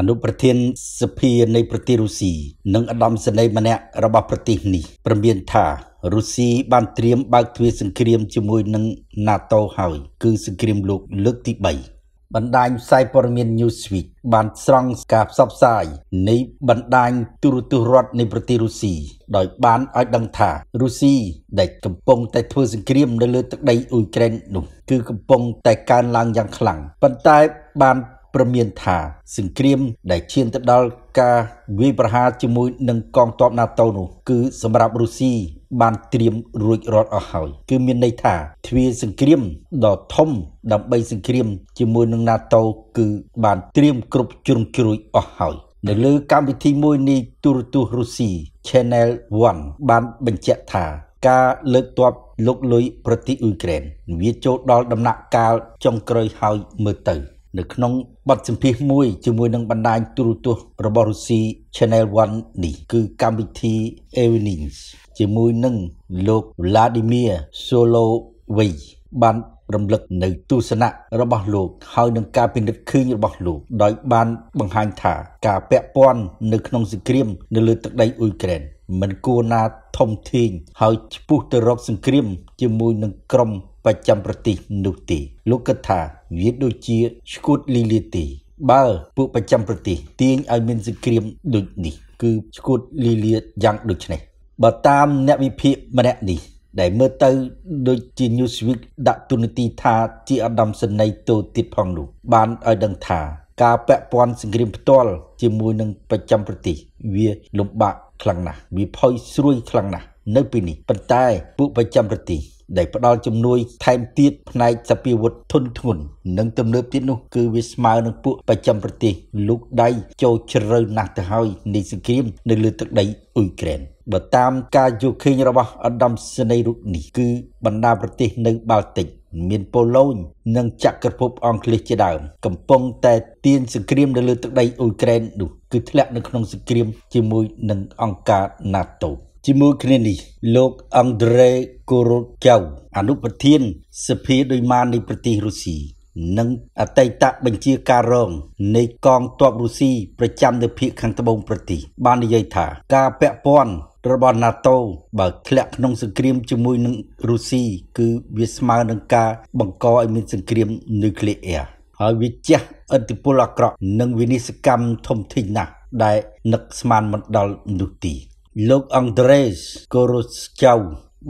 អនុប្រធានសភានៃប្រទេសរុស្ស៊ីនិងឧត្តមសេនីយ៍ម្នាក់របស់ប្រទេសនេះព្រមមានថារុស្ស៊ីបានត្រៀមបើកទ្វារសង្គ្រាមជាមួយនឹង NATO ហើយ គឺសង្គ្រាមលោកលើកទី3បណ្ដាញផ្សាយព័ត៌មាន Newsweek បានស្រង់ការផ្សព្វផ្សាយនៃបណ្ដាញទូរទស្សន៍រដ្ឋនៃប្រទេសរុស្ស៊ីដោយ បានឲ្យដឹងថារុស្ស៊ីដែលកំពុងតែធ្វើសង្គ្រាម នៅលើទឹកដីអ៊ុយក្រែននោះ គឺកំពុងតែកើនឡើងយ៉ាងខ្លាំងប៉ុន្តែបានព្រមមានថាសង្គ្រាមដែលឈានទៅដល់ការវាយប្រហារជាមួយនឹងកងទ័ព NATO នោះគឺសម្រាប់រុស្ស៊ីបានត្រៀមរួចរាល់អស់ហើយគឺមានន័យថាទ្វារសង្គ្រាមដ៏ធំដើម្បីសង្គ្រាមជាមួយនឹង NATO គឺបានត្រៀមគ្រប់ជ្រុងជ្រោយអស់ហើយនៅលើកម្មវិធីមួយនៃទូរទស្សន៍រុស្ស៊ី Channel 1បានបញ្ជាក់ថាការលើកទ័ពលុកលុយប្រទេសអ៊ុយក្រែនវាចូលដល់ដំណាក់កាលចុងក្រោយហើយមើលទៅនៅក្នុងបទសម្ភាសន៍មួយជាមួយនឹងបណ្ដាញទូរទស្សន៍របស់រុស្ស៊ី Channel 1នេះគឺកម្មវិធី Evenings ជាមួយនឹងលោក Vladimir Solovey បានរំលឹកនៅទស្សនៈរបស់លោកហើយនឹងការពិនិត្យឃើញរបស់លោក ដោយបានបង្ហាញថា ការពាក់ព័ន្ធនៅក្នុងសង្គ្រាម នៅលើទឹកដីអ៊ុយក្រែនមិនគួរណាធំធេងហើយឈ្មោះទៅរកសង្គ្រាមជាមួយនឹងក្រុមប្រចាំប្រទេសនោះទេលោកគិតថាវាដូចជាស្គូតលីលីទេបើពួកប្រចាំប្រទេសទាញឲ្យមានសង្គ្រាមដូចនេះគឺស្គូតលីលីយ៉ាងដូចនេះ បើតាមអ្នកវិភាគម្នាក់នេះ ដែលមើលទៅ ដូចជា Newsweek ដាក់ទុននីតិថាជាអដាមសន័យតូទៀតផងនោះ បានឲ្យដឹងថាការពាក់ព័ន្ធសង្គ្រាមផ្ទាល់ជាមួយនឹងប្រចាំប្រទេសវា លំបាកខ្លាំងណាស់វាផុយស្រួយខ្លាំងណាស់នៅពេលនេះប៉ុន្តែពួកប្រចាំប្រទេសដែលផ្ដល់ជំនួយថែមទៀតផ្នែកសពាវុធធនធ្ងន់និងទំនើបទៀតនោះគឺវាស្មើនឹងពួកប្រចាំប្រទេសលូកដៃចូលជ្រៅណាស់ទៅហើយនៃសង្គ្រាម នៅលើទឹកដីអ៊ុយក្រែនបើតាមការយកឃើញរបស់អដាមសេនីរុកនេះគឺ បណ្ដាប្រទេសនៅបាល់ទិកមានប៉ូឡូញនិងចក្រភពអង់គ្លេសជាដើមកំពុងតែទាញសង្គ្រាមនៅលើទឹកដីអ៊ុយក្រែននោះគឺធ្លាក់នៅក្នុងសង្គ្រាមជាមួយនឹងអង្គការ NATO ជាមួយគ្នានេះលោកអង់ដ្រេកូរូចៅអនុប្រធានសភាដុយម៉ានៃប្រទេសរុស្ស៊ីនិងអតីតបញ្ជាការរងនៃកងទ័ពរុស្ស៊ីប្រចាំនៅភូមិខាងត្បូងប្រទេស បាននិយាយថា ការពាក់ព័ន្ធរបស់ NATO បើធ្លាក់ក្នុងសង្គ្រាមជាមួយនឹងរុស្ស៊ីគឺវាស្មើនឹងការបង្កឲ្យមានសង្គ្រាមនុយក្លេអ៊ែរហើយវាជះឥទ្ធិពលអាក្រក់និងវិនិស្សកម្មធំធេងណាស់ដែលនឹកស្មានមិនដល់នោះទី។លោកអង់ត្រេសកូរូស្កៅ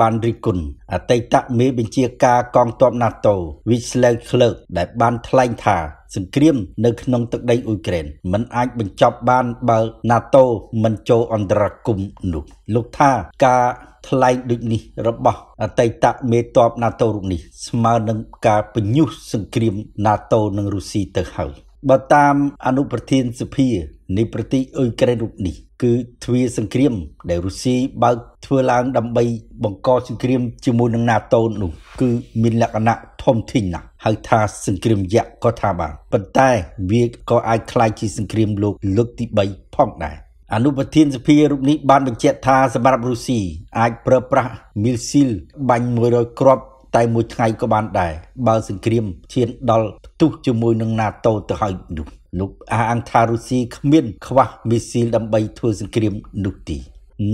បានរិះគន់អតីតមេបញ្ជាការកងទ័ព NATO វិស្លេវក្លើកដែលបានថ្លែងថាសង្គ្រាម នៅក្នុងទឹកដីអ៊ុយក្រែនมันអាចបញ្ចប់បានបើ NATO មិនចូលអន្តរាគមន៍នោះ លោកថាការថ្លែងដូចនេះ របស់អតីតមេតប NATO រូបនេះស្មើនឹងការបញ្ញុះសង្គ្រាម NATO និងរុស្ស៊ីទៅហើយបើតាមអនុប្រធានសភានៃប្រទេសអ៊ុយក្រែនរូបនេះគឺទ្វារសង្គ្រាមដែលរុស្ស៊ីបើកធ្វើឡើងដើម្បីបង្កសង្គ្រាមជាមួយនឹង NATO នោះគឺមានលក្ខណៈធំធេងណាស់ហៅថាសង្គ្រាមយក្សក៏ថាបានប៉ុន្តែ វាក៏អាចคล้ายជា សង្គ្រាមលោកលើកទី3ផងដែរអនុប្រធានសភារូបនេះបានបញ្ជាក់ថាសម្រាប់រុស្ស៊ីអាចប្រើប្រាស់មីស៊ីលបាញ់100គ្រាប់តែមួយថ្ងៃក៏បានដែរបើសង្គ្រាមឈានដល់ផ្ទុះជាមួយនឹង NATO ទៅហើយនោះលោកអាអង្គថារុស្ស៊ីគ្មាន ខ្វះមីស៊ីលដើម្បីធ្វើសង្គ្រាមនោះទី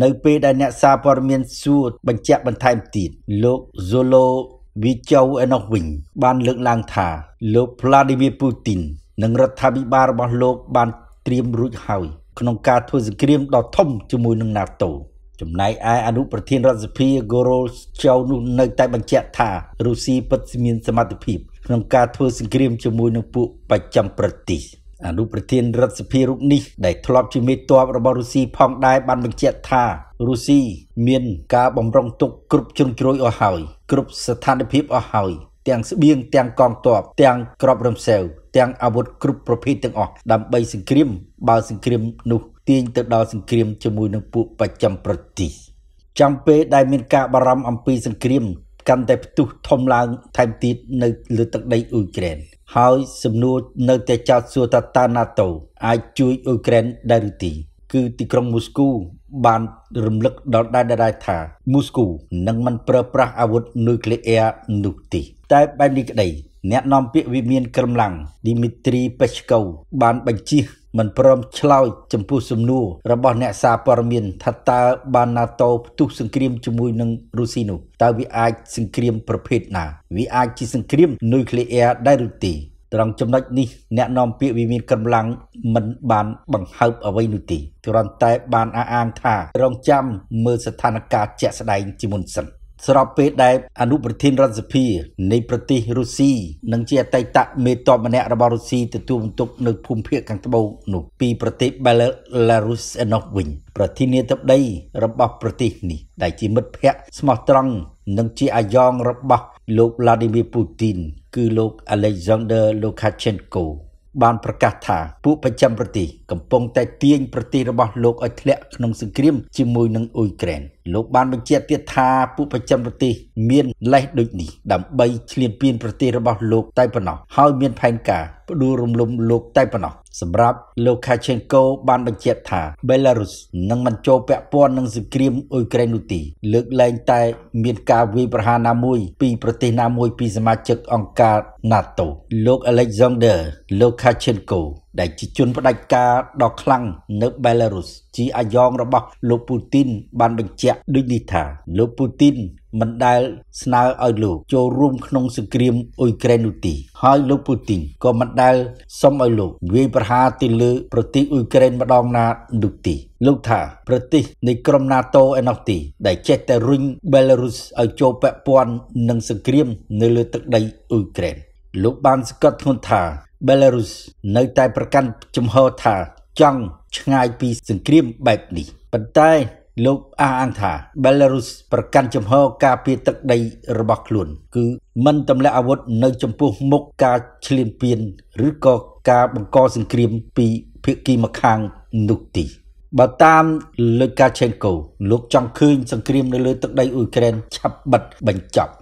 នៅពេលដែលអ្នកសារព័ត៌មានសួរបញ្ជាក់បន្ថែមទៀតលោក Zolo វិជោអេណោះវិញបានលើកឡើងថា លោក Vladimir Putin និងរដ្ឋាភិបាលរបស់លោក បានត្រៀមរួចហើយ ក្នុងការធ្វើសង្គ្រាមដ៏ធំជាមួយនឹង NATO ចំណែកឯអនុប្រធានរដ្ឋសភា Gorol ចៅនោះនៅតែបញ្ជាក់ថារុស្ស៊ីពិតមានសមត្ថភាពក្នុងការធ្វើសង្គ្រាមជាមួយនឹងពួកប្រចាំប្រទេសអនុប្រធានរដ្ឋសភារូបនេះដែលធ្លាប់ជាមេតបរបស់រុស្ស៊ីផងដែរបានបញ្ជាក់ថារុស្ស៊ីមានការបំរុងទុកគ្រប់ជ្រុងជ្រោយអស់ហើយគ្រប់ស្ថានភាពអស់ហើយទាំងស្បៀងទាំងកងទ័ពទាំងក្របរំសេវទាំងអាវុធគ្រប់ប្រភេទទាំងអស់ដើម្បីសង្គ្រាមបើសង្គ្រាមនោះទាញទៅដល់សង្គ្រាមជាមួយនឹងពួកប្រចាំប្រទេសចាំពេលដែលមានការបារម្ភអំពីសង្គ្រាមកាន់តែផ្ទុះធំឡើងថែមទៀតនៅលើទឹកដីអ៊ុយក្រែនហើយសំណួរនៅតែចោទសួរថាតើ NATO អាចជួយអ៊ុយក្រែនដែរឬទេគឺទីក្រុងមូស្គូបានរំលឹកដល់ដែរដែរថាមូស្គូនឹងមិនប្រើប្រាស់អាវុធនុយក្លេអ៊ែរនោះទេតែបែបនេះក្តីអ្នកនាំពាក្យវិមានក្រមឡាំងឌីមីត្រីពេស្កូបានបញ្ជាមិនព្រមឆ្លោយចំពោះសំណួររបស់អ្នកសារព័ត៌មានថាតើបាន NATO ផ្ទុះសង្គ្រាមជាមួយនឹងរុស្ស៊ីនោះតើវាអាច សង្គ្រាម ប្រភេទណាវាអាចជា សង្គ្រាមនុយក្លេអ៊ែរដែរឬទេត្រង់ចំណុចនេះអ្នកនាំពាក្យវិមានកម្លាំងមិន បាន បង្ហើបអ្វីនោះទេគ្រាន់តែ បានអះអាងថារងចាំមើលស្ថានភាពជាក់ស្ដែងជាមុនសិន។ស្របពេលដែលអនុប្រធានរដ្ឋសភានៃប្រទេសរុស្ស៊ីនិងជាអតីតមេតបម្នាក់របស់រុស្ស៊ីទទួលបន្ទុកនៅភូមិភាគខាងត្បូងនោះពីប្រទេសបាឡារុសឯណោះវិញប្រធានាធិបតីរបស់ប្រទេសនេះ ដែលជាមិត្តភ័ក្តិស្មោះត្រង់និងជាអាយ៉ងរបស់លោក Vladimir Putin គឺលោក Alexander Lukashenko បានប្រកាសថាពួកប្រចាំប្រទេសកំពុងតែទាញប្រទេសរបស់លោកឲ្យធ្លាក់ក្នុងសង្គ្រាមជាមួយនឹងអ៊ុយក្រែនលោកបានបញ្ជាក់ទៀតថាពួកប្រចាំប្រទេសមានលេសដូចនេះដើម្បីឈ្លានពានប្រទេសរបស់លោកតែប៉ុណ្ណោះហើយមាន ផែនការផ្ដួលរំលំលោកតែប៉ុណ្ណោះសម្រាប់លោក Kachenko បានបញ្ជាក់ថា Belarus នឹងមិនចូលពាក់ព័ន្ធនឹងសង្គ្រាមអ៊ុយក្រែននោះទេលើកលែងតែ មានការវាយប្រហារណាមួយ ពីប្រទេសណាមួយពីសមាជិកអង្គការ NATO លោក Alexander Lukashenko ដែលជាជន ផ្ដាច់ការដ៏ខ្លាំងនៅ Belarus ជាអាយ៉ងរបស់ លោក Putin បានបញ្ជាក់ដូចនេះថាលោក Putin មិនដែលស្នើឲ្យលោកចូលរួមក្នុងសង្គ្រាមអ៊ុយក្រែននោះទេហើយលោកពូទីនក៏មិនដែលសុំឲ្យលោក វាយប្រហារទៅលើប្រទេសអ៊ុយក្រែនម្ដងណា នោះទេលោកថា ប្រទេសនៃក្រុម NATO ឯណោះទីដែលចេះតែរុញបេឡារុសឲ្យចូលពាក់ព័ន្ធនឹងសង្គ្រាមនៅលើទឹកដីអ៊ុយក្រែនលោកបានសង្កត់ធ្ងន់ថាបេឡារុសនៅតែប្រកាន់ជំហរថា ចង់ឆ្ងាយពីសង្គ្រាមបែបនេះ ប៉ុន្តែលោកអាអានថា Belarus ប្រកាន់ចំហការពារទឹកដីរបស់ខ្លួនគឺមិនទម្លាក់អាវុធនៅ ចំពោះមុខការឈ្លានពាន ឬក៏ការបង្កសង្គ្រាមពីភាគីម្ខាងនោះទីបើតាមលុយកាឆេនកូលោកចង់ឃើញសង្គ្រាមនៅលើទឹកដីអ៊ុយក្រែនឆាប់បិទបញ្ចប់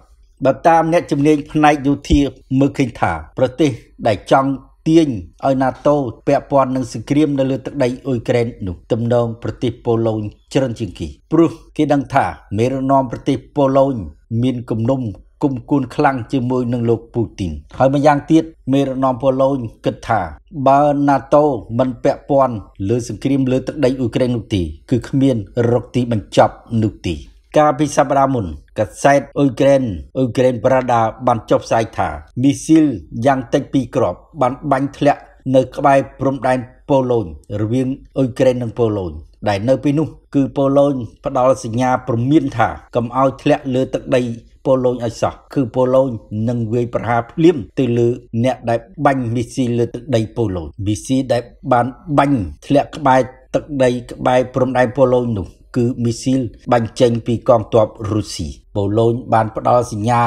បើតាមអ្នកជំនាញផ្នែកយោធា មើលឃើញថា ប្រទេសដែលចង់ទាញឲ្យ NATO ពាក់ព័ន្ធនឹងសង្គ្រាមនៅលើទឹកដីអ៊ុយក្រែននោះទំនងប្រទេសប៉ូឡូញច្រើន ជាងគេព្រោះគេដឹងថាមេរនាំប្រទេសប៉ូឡូញមានគំនុំគុំគួន ខ្លាំងជាមួយនឹងលោកពូទីនហើយម្យ៉ាងទៀតមេរនាំប៉ូឡូញគិតថា បើ NATO មិនពាក់ព័ន្ធលើសង្គ្រាមលើទឹកដីអ៊ុយក្រែននោះទេគឺគ្មានរកទីបញ្ចប់នោះទេកាលពីសប្តាហ៍មុនកាសែតអ៊ុយក្រែនអ៊ុយក្រែនប្រដា បានចុះផ្សាយថាមីស៊ីលយ៉ាងតិច2គ្រាប់ បានបាញ់ធ្លាក់នៅក្បែរព្រំដែនប៉ូឡូញរវាងអ៊ុយក្រែននិងប៉ូឡូញដែលនៅពេលនោះគឺប៉ូឡូញផ្ដល់សញ្ញាព្រមាន ថាកុំឲ្យធ្លាក់លើទឹកដីប៉ូឡូញឲ្យសោះគឺប៉ូឡូញនឹងវាយប្រហារភ្លាមទៅលើអ្នកដែលបាញ់មីស៊ីលើទឹកដីប៉ូឡូញមីស៊ីដែល បានបាញ់ធ្លាក់ក្បែរទឹកដីក្បែរព្រំដែនប៉ូឡូញនោះគឺមីស៊ីល បាញ់ចេញពីកងទ័ពរុស្ស៊ីប៉ូឡូញបានផ្ដល់សញ្ញា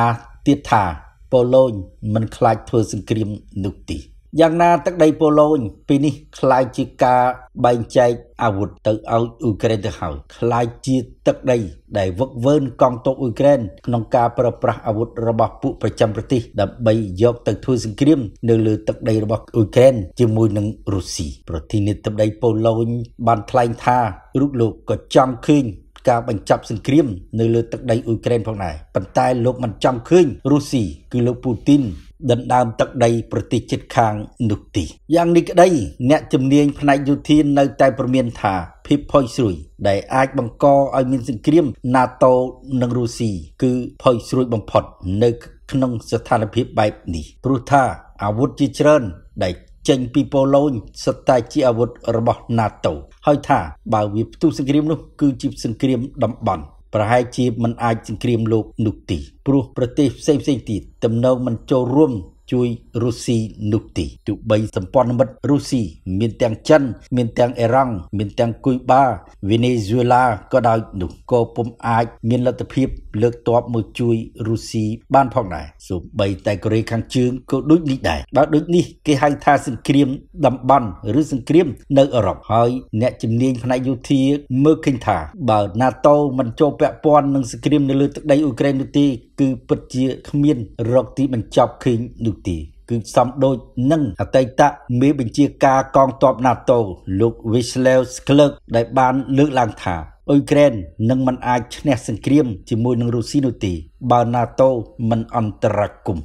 ទៀតថាប៉ូឡូញមិនខ្លាចធ្វើសង្គ្រាមនោះទេយ៉ាងណាទឹកដីប៉ូឡូញពីនេះคล้ายជាការបែងចែកអាវុធទៅឲ្យអ៊ុយក្រែនទៅហើយคล้ายជាទឹកដីដែលវឹកវើនកងទ័ពអ៊ុយក្រែនក្នុងការប្រើប្រាស់អាវុធរបស់ពួកប្រចាំប្រទេសដើម្បីយកទៅធ្វើសង្គ្រាមនៅលើទឹកដីរបស់អ៊ុយក្រែនជាមួយនឹងរុស្ស៊ីប្រធានាធិបតីប៉ូឡូញបានថ្លែងថារូបលោកក៏ចង់ឃើញការបញ្ចប់សង្គ្រាមនៅលើទឹកដីអ៊ុយក្រែនផងដែរប៉ុន្តែលោកមិនចង់ឃើញរុស្ស៊ីគឺលោកពូទីនដណ្ដើមទឹកដីប្រទេសជិតខាង នោះទី យ៉ាងនេះក្តីអ្នកជំនាញផ្នែកយោធានៅ តែប្រមានថាភាពផុយស្រួយដែលអាចបង្កឲ្យមានសង្គ្រាម NATO និងរុស្ស៊ីគឺផុយស្រួយបំផុតនៅ ក្នុង ស្ថានភាពបែបនេះព្រោះថាអាវុធជាច្រើនដែលចេញពីប៉ូឡូញសុទ្ធតែជាអាវុធរបស់ NATO ហើយថា បើវាផ្ទុះសង្គ្រាមនោះ គឺជាសង្គ្រាមតំបន់ប្រហែលជាមិនអាចសង្គ្រាមលោកនោះទីព្រោះប្រទេសផ្សេងៗទៀតទំនងមិនចូលរួមជួយរុស្ស៊ីនោះទីទោះបីសម្ព័ន្ធមិត្តរុស្ស៊ីមានទាំងចិន មានទាំងអេរ៉ង់មានទាំងគុយបាវេណេស៊ុយឡាក៏ដោយនោះក៏ពុំអាចមានលទ្ធភាព លើកទ័ពមកជួយរុស្ស៊ីបានផងដែរសូម្បីតែកូរ៉េខាងជើងក៏ដូចនេះដែរបើដូចនេះគេហៅថាសង្គ្រាមតំបន់ឬសង្គ្រាម នៅអឺរ៉ុបហើយអ្នកជំនាញផ្នែកយោធាមើលឃើញថា បើ NATO មិនចូលពាក់ព័ន្ធនឹងសង្គ្រាមនៅលើទឹកដីអ៊ុយក្រែននោះទេគឺពិតជាគ្មានរកទីបញ្ចប់ឃើញនោះទី គឺសំដូចនឹងអតីតមេបញ្ជាការកងទ័ព NATO លោក Wisław Sklek ដែលបាន លើកឡើងថាអ៊ុយក្រែននឹងមិនអាចឈ្នះសង្គ្រាម ជាមួយនឹងរុស្ស៊ីនោះទេបើ NATO មិនអន្តរាគមន៍